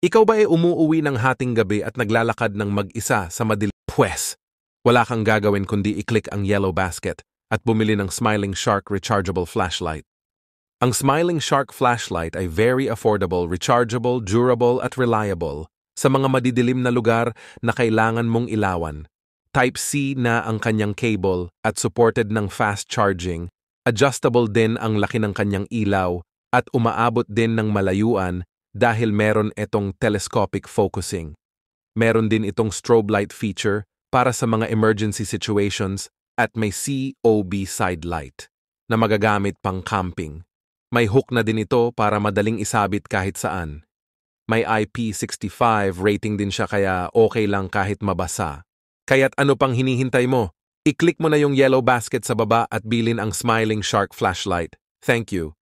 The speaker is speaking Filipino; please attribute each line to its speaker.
Speaker 1: Ikaw ba e umuwi ng hating gabi at naglalakad ng mag-isa sa madilim? Pwes! Wala kang gagawin kundi i-click ang yellow basket at bumili ng Smiling Shark rechargeable flashlight. Ang Smiling Shark flashlight ay very affordable, rechargeable, durable at reliable sa mga madidilim na lugar na kailangan mong ilawan. Type C na ang kanyang cable at supported ng fast charging, adjustable din ang laki ng kanyang ilaw at umaabot din ng malayuan dahil meron itong telescopic focusing. Meron din itong strobe light feature para sa mga emergency situations at may COB side light na magagamit pang camping. May hook na din ito para madaling isabit kahit saan. May IP65 rating din siya kaya okay lang kahit mabasa. Kaya't ano pang hinihintay mo? I-click mo na yung yellow basket sa baba at bilin ang Smiling Shark flashlight. Thank you.